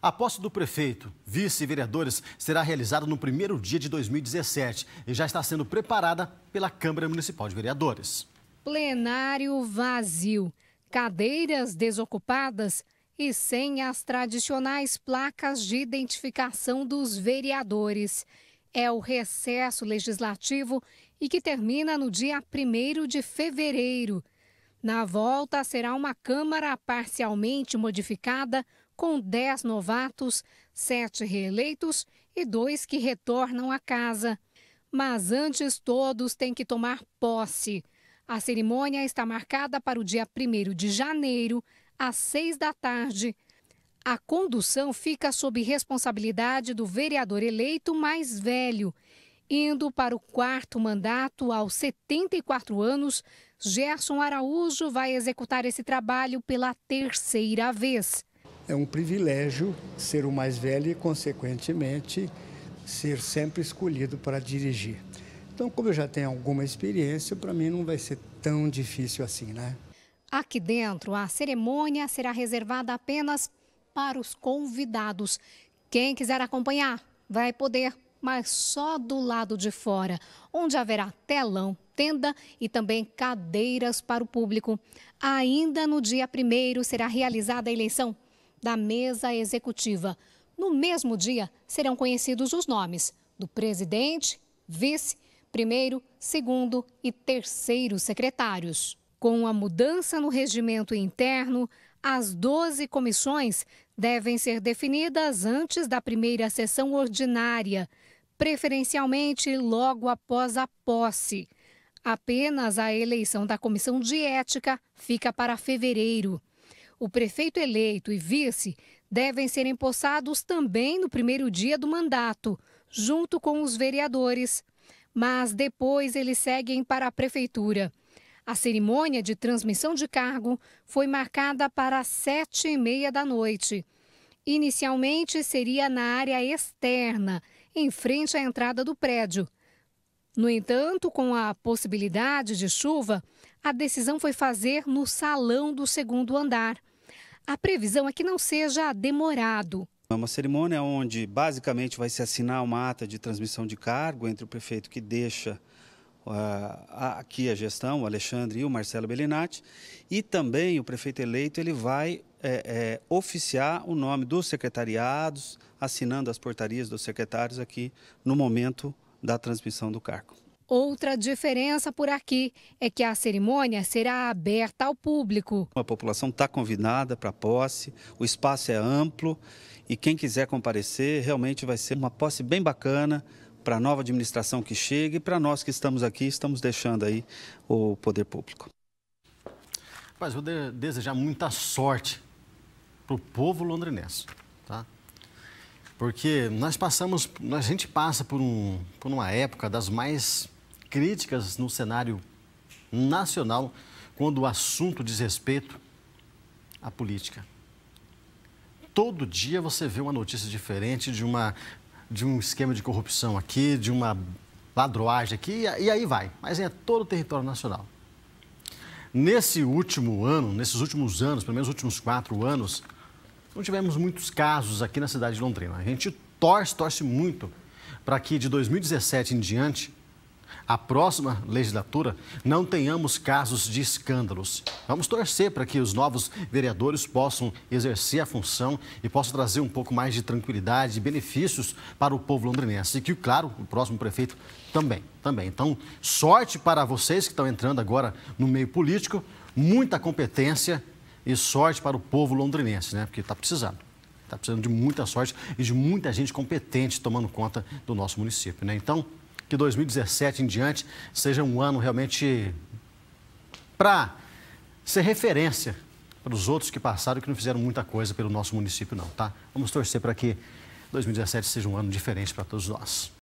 A posse do prefeito, vice e vereadores será realizada no primeiro dia de 2017 e já está sendo preparada pela Câmara Municipal de Vereadores. Plenário vazio, cadeiras desocupadas e sem as tradicionais placas de identificação dos vereadores. É o recesso legislativo e que termina no dia 1 de fevereiro. Na volta, será uma Câmara parcialmente modificada com 10 novatos, 7 reeleitos e dois que retornam à casa. Mas antes, todos têm que tomar posse. A cerimônia está marcada para o dia 1 de janeiro, às 6 da tarde. A condução fica sob responsabilidade do vereador eleito mais velho. Indo para o quarto mandato aos 74 anos, Gerson Araújo vai executar esse trabalho pela terceira vez é um privilégio ser o mais velho e, consequentemente, ser sempre escolhido para dirigir. Então, como eu já tenho alguma experiência, para mim não vai ser tão difícil assim, né? Aqui dentro, a cerimônia será reservada apenas para os convidados. Quem quiser acompanhar vai poder, mas só do lado de fora, onde haverá telão, tenda e também cadeiras para o público. Ainda no dia primeiro será realizada a eleição da mesa executiva. No mesmo dia, serão conhecidos os nomes do presidente, vice, primeiro, segundo e terceiro secretários. Com a mudança no regimento interno, as 12 comissões devem ser definidas antes da primeira sessão ordinária, preferencialmente logo após a posse. Apenas a eleição da comissão de ética fica para fevereiro. O prefeito eleito e vice devem ser empossados também no primeiro dia do mandato, junto com os vereadores. Mas depois eles seguem para a prefeitura. A cerimônia de transmissão de cargo foi marcada para sete e meia da noite. Inicialmente seria na área externa, em frente à entrada do prédio. No entanto, com a possibilidade de chuva, a decisão foi fazer no salão do segundo andar. A previsão é que não seja demorado. É uma cerimônia onde basicamente vai se assinar uma ata de transmissão de cargo entre o prefeito que deixa uh, aqui a gestão, o Alexandre e o Marcelo Bellinati, e também o prefeito eleito ele vai é, é, oficiar o nome dos secretariados, assinando as portarias dos secretários aqui no momento da transmissão do cargo. Outra diferença por aqui é que a cerimônia será aberta ao público. A população está convidada para a posse, o espaço é amplo e quem quiser comparecer realmente vai ser uma posse bem bacana para a nova administração que chega e para nós que estamos aqui, estamos deixando aí o poder público. Mas vou de desejar muita sorte para o povo londrinense, tá? Porque nós passamos, a gente passa por, um, por uma época das mais críticas no cenário nacional quando o assunto diz respeito à política. Todo dia você vê uma notícia diferente de, uma, de um esquema de corrupção aqui, de uma ladroagem aqui, e aí vai. Mas é todo o território nacional. Nesse último ano, nesses últimos anos, pelo menos últimos quatro anos, não tivemos muitos casos aqui na cidade de Londrina. A gente torce, torce muito para que de 2017 em diante a próxima legislatura não tenhamos casos de escândalos. Vamos torcer para que os novos vereadores possam exercer a função e possam trazer um pouco mais de tranquilidade e benefícios para o povo londrinense. E que, claro, o próximo prefeito também, também. Então, sorte para vocês que estão entrando agora no meio político, muita competência e sorte para o povo londrinense, né? Porque está precisando. Está precisando de muita sorte e de muita gente competente tomando conta do nosso município, né? Então, que 2017 em diante seja um ano realmente para ser referência para os outros que passaram que não fizeram muita coisa pelo nosso município, não, tá? Vamos torcer para que 2017 seja um ano diferente para todos nós.